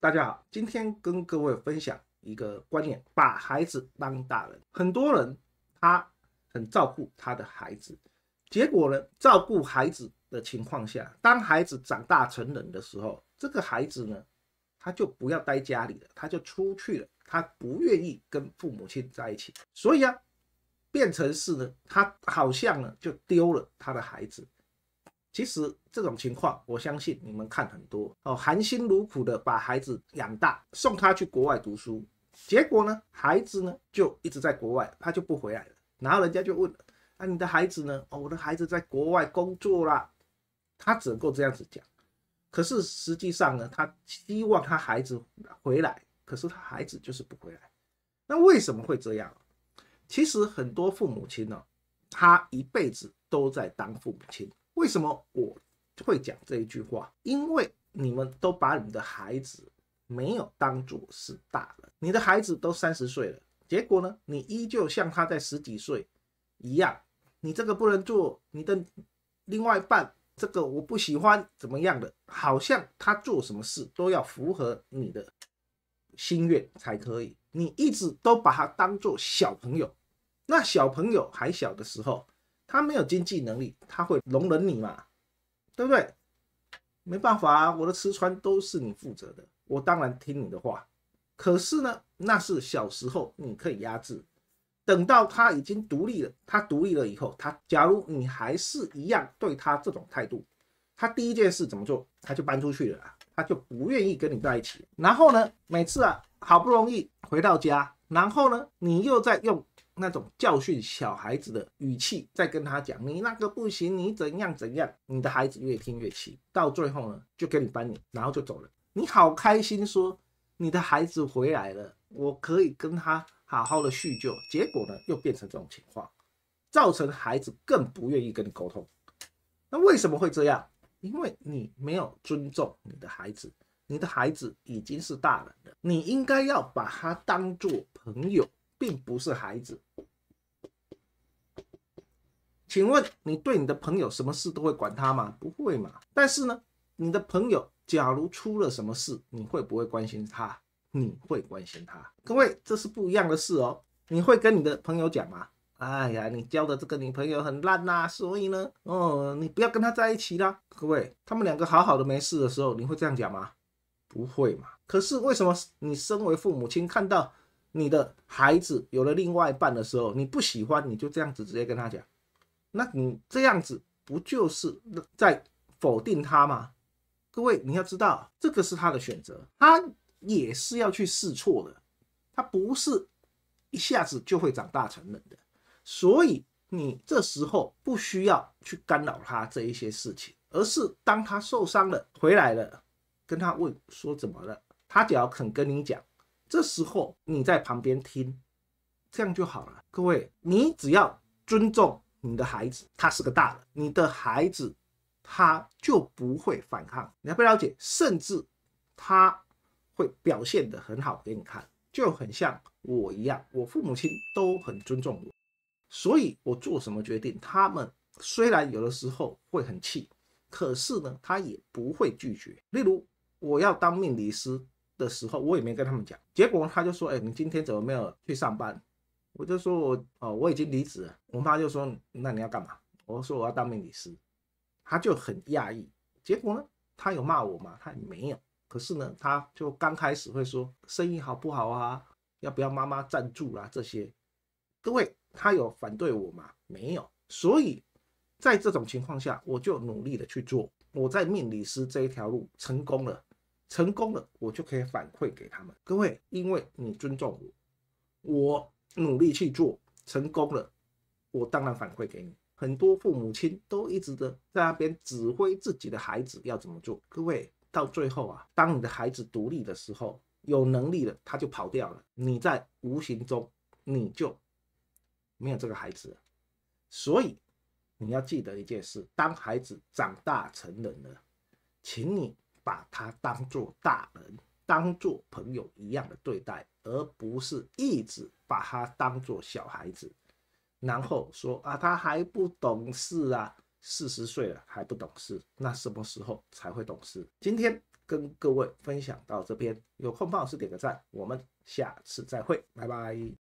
大家好，今天跟各位分享一个观念：把孩子当大人。很多人他很照顾他的孩子，结果呢，照顾孩子的情况下，当孩子长大成人的时候，这个孩子呢，他就不要待家里了，他就出去了，他不愿意跟父母亲在一起，所以啊，变成是呢，他好像呢就丢了他的孩子。其实这种情况，我相信你们看很多哦，含辛茹苦的把孩子养大，送他去国外读书，结果呢，孩子呢就一直在国外，他就不回来了。然后人家就问：“那你的孩子呢？”哦，我的孩子在国外工作啦，他只能够这样子讲。可是实际上呢，他希望他孩子回来，可是他孩子就是不回来。那为什么会这样？其实很多父母亲呢，他一辈子都在当父母亲。为什么我会讲这一句话？因为你们都把你的孩子没有当作是大人，你的孩子都三十岁了，结果呢，你依旧像他在十几岁一样，你这个不能做，你的另外一半这个我不喜欢，怎么样的？好像他做什么事都要符合你的心愿才可以，你一直都把他当作小朋友，那小朋友还小的时候。他没有经济能力，他会容忍你嘛？对不对？没办法，我的吃穿都是你负责的，我当然听你的话。可是呢，那是小时候你可以压制。等到他已经独立了，他独立了以后，他假如你还是一样对他这种态度，他第一件事怎么做？他就搬出去了，他就不愿意跟你在一起。然后呢，每次啊，好不容易回到家，然后呢，你又在用。那种教训小孩子的语气，再跟他讲你那个不行，你怎样怎样，你的孩子越听越气，到最后呢就跟你翻脸，然后就走了。你好开心，说你的孩子回来了，我可以跟他好好的叙旧。结果呢又变成这种情况，造成孩子更不愿意跟你沟通。那为什么会这样？因为你没有尊重你的孩子，你的孩子已经是大人了，你应该要把他当做朋友，并不是孩子。请问你对你的朋友什么事都会管他吗？不会嘛。但是呢，你的朋友假如出了什么事，你会不会关心他？你会关心他？各位，这是不一样的事哦。你会跟你的朋友讲吗？哎呀，你交的这个女朋友很烂呐，所以呢，哦，你不要跟他在一起啦。各位，他们两个好好的没事的时候，你会这样讲吗？不会嘛。可是为什么你身为父母亲，看到你的孩子有了另外一半的时候，你不喜欢，你就这样子直接跟他讲？那你这样子不就是在否定他吗？各位，你要知道，这个是他的选择，他也是要去试错的，他不是一下子就会长大成人的。所以你这时候不需要去干扰他这一些事情，而是当他受伤了回来了，跟他问说怎么了，他只要肯跟你讲，这时候你在旁边听，这样就好了。各位，你只要尊重。你的孩子他是个大人，你的孩子他就不会反抗，你不了解，甚至他会表现得很好给你看，就很像我一样，我父母亲都很尊重我，所以我做什么决定，他们虽然有的时候会很气，可是呢，他也不会拒绝。例如我要当命理师的时候，我也没跟他们讲，结果他就说：“哎，你今天怎么没有去上班？”我就说，我哦，我已经离职了。我妈就说：“那你要干嘛？”我说：“我要当命理师。”她就很讶异。结果呢，她有骂我吗？她没有。可是呢，她就刚开始会说：“生意好不好啊？要不要妈妈赞助啦？”这些，各位，她有反对我吗？没有。所以在这种情况下，我就努力的去做。我在命理师这一条路成功了，成功了，我就可以反馈给他们各位，因为你尊重我，我。努力去做，成功了，我当然反馈给你。很多父母亲都一直的在那边指挥自己的孩子要怎么做。各位到最后啊，当你的孩子独立的时候，有能力了他就跑掉了，你在无形中你就没有这个孩子。所以你要记得一件事：当孩子长大成人了，请你把他当做大人。当做朋友一样的对待，而不是一直把他当做小孩子，然后说啊，他还不懂事啊，四十岁了还不懂事，那什么时候才会懂事？今天跟各位分享到这边，有空帮老师点个赞，我们下次再会，拜拜。